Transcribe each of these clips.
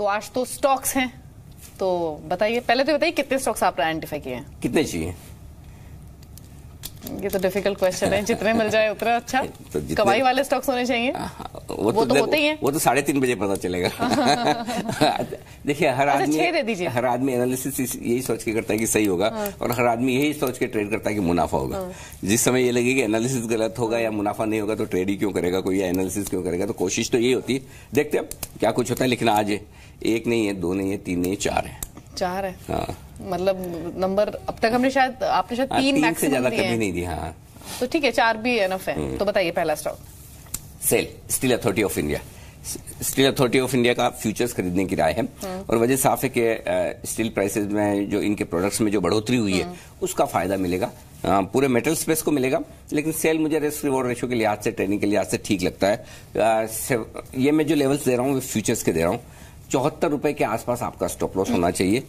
तो आज तो स्टॉक्स हैं तो बताइए पहले तो बताइए कितने स्टॉक्स आपने आइडेंटिफाई किए हैं कितने चाहिए ये तो डिफिकल्ट क्वेश्चन है जितने मिल जाए उतना अच्छा तो कमाई वाले स्टॉक्स होने चाहिए हाँ, हाँ। वो, तो, तो होते ही हैं वो तो साढ़े तीन बजे पता चलेगा अच्छा, देखिए हर आदमी अच्छा हर आदमी एनालिसिस यही सोच के करता है कि सही होगा हाँ। और हर आदमी यही सोच के ट्रेड करता है कि मुनाफा होगा हाँ। जिस समय ये लगे कि एनालिसिस गलत होगा या मुनाफा नहीं होगा तो ट्रेड ही क्यों करेगा कोई एनालिसिस क्यों करेगा तो कोशिश तो यही होती है देखते अब क्या कुछ होता है लेकिन आज एक नहीं है दो नहीं है तीन नहीं चार है चार है हाँ। मतलब नंबर अब तक हमने शायद आपने शायद हाँ, तीन से ज्यादा कभी नहीं दी हाँ तो ठीक है चार भी एनफ है हम्म। तो बताइए पहला stock SAIL Steel Authority of India Steel Authority of India का फ्यूचर्स खरीदने की राय है हम्म। और वजह साफ है कि स्टील प्राइसेस में जो इनके प्रोडक्ट्स में जो बढ़ोतरी हुई है हम्म। उसका फायदा मिलेगा आ, पूरे मेटल स्पेस को मिलेगा लेकिन सेल मुझे रिस्क रिवॉर्ड रेशो के लिहाज से ट्रेनिंग के लिहाज से ठीक लगता है आ, ये मैं जो लेवल्स दे रहा हूँ फ्यूचर्स के दे रहा हूँ चौहत्तर रुपए के आसपास आपका स्टॉप लॉस होना चाहिए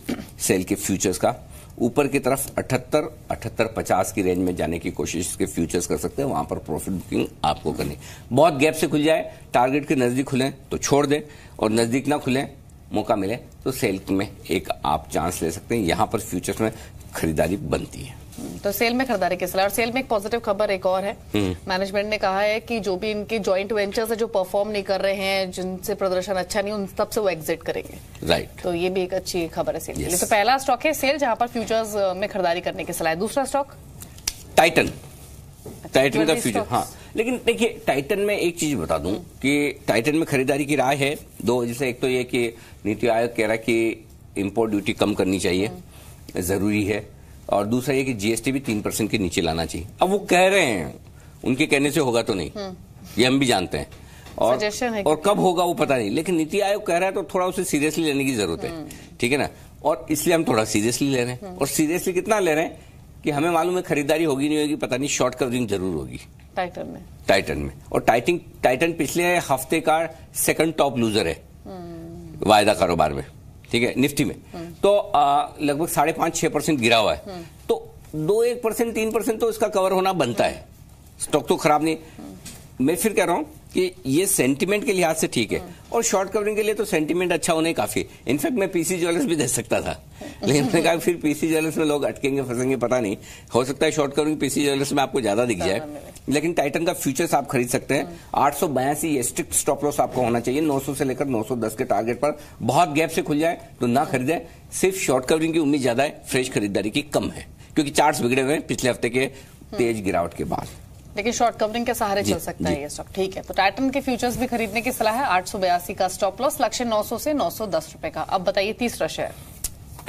सेल के फ्यूचर्स का ऊपर की तरफ 78 अठहत्तर पचास की रेंज में जाने की कोशिश के फ्यूचर्स कर सकते हैं वहां पर प्रॉफिट बुकिंग आपको करनी बहुत गैप से खुल जाए टारगेट के नजदीक खुलें तो छोड़ दें और नजदीक ना खुलें मौका मिले तो सेल में एक आप चांस ले सकते हैं यहां पर फ्यूचर्स में खरीदारी बनती है हम्म, तो सेल में खरीदारी के किस और सेल में एक पॉजिटिव खबर एक और है मैनेजमेंट हम्म। ने कहा है कि जो भी इनके जॉइंट वेंचर्स है जो परफॉर्म नहीं कर रहे हैं जिनसे प्रदर्शन अच्छा नहीं उन सब से वो एग्जिट करेंगे राइट right. तो ये भी एक अच्छी खबर है सेल yes. के लिए तो पहला स्टॉक है सेल जहां पर फ्यूचर्स में खरीदारी करने की सलाह है दूसरा स्टॉक टाइटन टाइटन का फ्यूचर हाँ लेकिन देखिए टाइटन में एक चीज बता दूं कि टाइटन में खरीदारी की राय है दो जैसे एक तो ये कि नीति आयोग कह रहा है कि इम्पोर्ट ड्यूटी कम करनी चाहिए हम्म। जरूरी है और दूसरा ये कि जीएसटी भी तीन परसेंट के नीचे लाना चाहिए अब वो कह रहे हैं उनके कहने से होगा तो नहीं हम्म। ये हम भी जानते हैं और और कब होगा वो पता नहीं लेकिन नीति आयोग कह रहा है तो थोड़ा उसे सीरियसली लेने की जरूरत है हम्म। ठीक है ना और इसलिए हम थोड़ा सीरियसली ले रहे हैं हम्म। और सीरियसली कितना ले रहे हैं कि हमें मालूम है खरीदारी होगी नहीं होगी पता नहीं शॉर्ट कवरिंग जरूर होगी टाइटन में टाइटन में और टाइटिंग टाइटन पिछले हफ्ते का सेकंड टॉप लूजर है वायदा कारोबार में ठीक है निफ्टी में तो लगभग साढ़े पांच छह परसेंट गिरा हुआ है तो दो एक परसेंट तीन परसेंट तो इसका कवर होना बनता है स्टॉक तो खराब नहीं मैं फिर कह रहा हूं कि ये सेंटीमेंट के लिहाज से ठीक है और शॉर्ट कवरिंग के लिए तो सेंटीमेंट अच्छा होने काफी इनफैक्ट मैं पीसी ज्वेलर्स भी दे सकता था लेकिन मैंने कहा फिर पीसी ज्वेलर्स में लोग अटकेंगे फंसेंगे पता नहीं हो सकता है शॉर्ट कवरिंग पीसी ज्वेलर्स में आपको ज्यादा दिख जाए लेकिन टाइटन का फ्यूचर्स आप खरीद सकते हैं आठ सौ बयासी स्ट्रिक्ट स्टॉप लॉस आपको होना चाहिए 900 से लेकर 910 के टारगेट पर बहुत गैप से खुल जाए तो ना खरीदे सिर्फ शॉर्ट कवरिंग की उम्मीद ज्यादा है फ्रेश खरीदारी की कम है क्योंकि चार्ट बिगड़े हुए पिछले हफ्ते के तेज गिरावट के बाद लेकिन शॉर्ट कवरिंग के सहारे चल सकता है ये स्टॉक ठीक है तो टाइटन के फ्यूचर्स भी खरीदने की सलाह है आठ का स्टॉप लॉस लक्ष्य सौ से दस रुपए का अब बताइए तीसरा share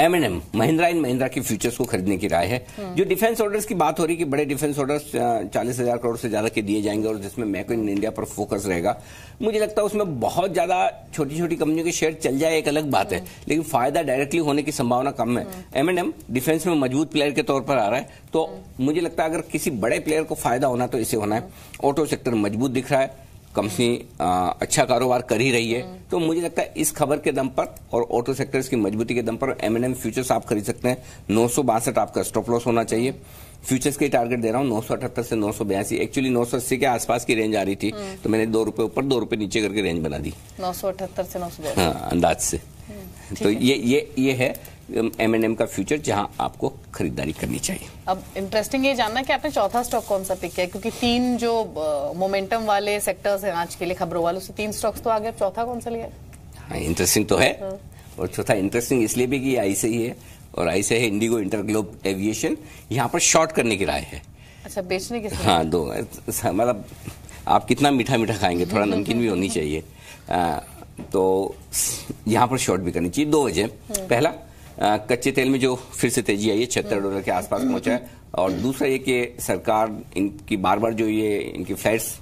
M N M Mahindra इन महिंद्रा के फ्यूचर्स को खरीदने की राय है हम्म। जो डिफेंस ऑर्डर्स की बात हो रही है कि बड़े डिफेंस ऑर्डर्स चालीस हजार करोड़ से ज्यादा के दिए जाएंगे और जिसमें मेक इन इंडिया पर फोकस रहेगा मुझे लगता है उसमें बहुत ज्यादा छोटी छोटी कंपनियों के शेयर चल जाए एक अलग बात है हम्म। लेकिन फायदा डायरेक्टली होने की संभावना कम है एम एम डिफेंस में मजबूत प्लेयर के तौर पर आ रहा है तो हम्म। मुझे लगता है अगर किसी बड़े प्लेयर को फायदा होना तो इसे होना है ऑटो सेक्टर मजबूत दिख रहा है कंपनी अच्छा कारोबार कर ही रही है हम्म। तो मुझे लगता है इस खबर के दम पर और ऑटो सेक्टर्स की मजबूती के दम पर एम एन एम फ्यूचर्स आप खरीद सकते हैं नौ आपका स्टॉप लॉस होना चाहिए फ्यूचर्स के टारगेट दे रहा हूँ नौ से नौ एक्चुअली नौ के आसपास की रेंज आ रही थी हम्म। तो मैंने दो रुपए ऊपर दो रुपए नीचे करके रेंज बना दी नौ से नौ सौ हाँ, अंदाज से हम्म, तो ये ये ये है एम एंड एम का फ्यूचर जहां आपको खरीदारी करनी चाहिए अब इंटरेस्टिंग ये जानना कि आपने चौथा स्टॉक कौन सा पिक किया क्योंकि तीन जो मोमेंटम वाले सेक्टर्स हैं आज के लिए खबरों वालों से तीन स्टॉक्स तो आ गए चौथा कौन सा लिया हाँ इंटरेस्टिंग तो है हाँ। और चौथा इंटरेस्टिंग इसलिए भी कि आई से ही है और आई से है इंडिगो इंटरग्लोब एविएशन यहाँ पर शॉर्ट करने की राय है अच्छा बेचने की हाँ दो मतलब आप कितना मीठा मीठा खाएंगे थोड़ा नमकीन भी होनी चाहिए हाँ, तो यहाँ पर शॉर्ट भी करनी चाहिए दो वजह हाँ। पहला कच्चे तेल में जो फिर से तेजी आई है छिहत्तर डॉलर के आसपास पहुंचा है और दूसरा ये कि सरकार इनकी बार बार जो ये इनकी फ्लैट्स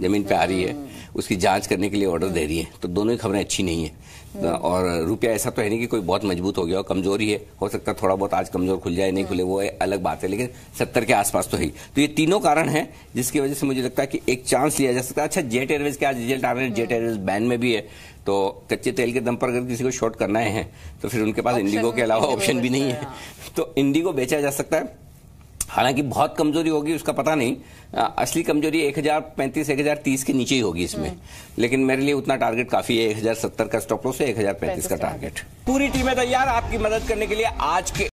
जमीन पे आ रही है उसकी जांच करने के लिए ऑर्डर दे रही है तो दोनों ही खबरें अच्छी नहीं है हम्म। और रुपया ऐसा तो है नहीं कि कोई बहुत मजबूत हो गया कमजोर कमजोरी है हो सकता है थोड़ा बहुत आज कमजोर खुल जाए नहीं खुले वो हम्म। अलग बात है लेकिन सत्तर के आसपास तो है तो ये तीनों कारण है जिसकी वजह से मुझे लगता है कि एक चांस लिया जा सकता है अच्छा जेट एयरवेज के आज रिजल्ट आ रहे हैं जेट एयरवेज बैन में भी है तो कच्चे तेल के दम पर अगर किसी को शॉर्ट करना है तो फिर उनके पास इंडिगो के अलावा ऑप्शन भी नहीं है हाँ। तो इंडिगो बेचा जा सकता है हालांकि बहुत कमजोरी होगी उसका पता नहीं असली कमजोरी 1035 1030 के नीचे ही होगी इसमें हम्म। लेकिन मेरे लिए उतना टारगेट काफी है 1070 का स्टॉप लॉस है 1035 का टारगेट पूरी टीमें तैयार आपकी मदद करने के लिए आज के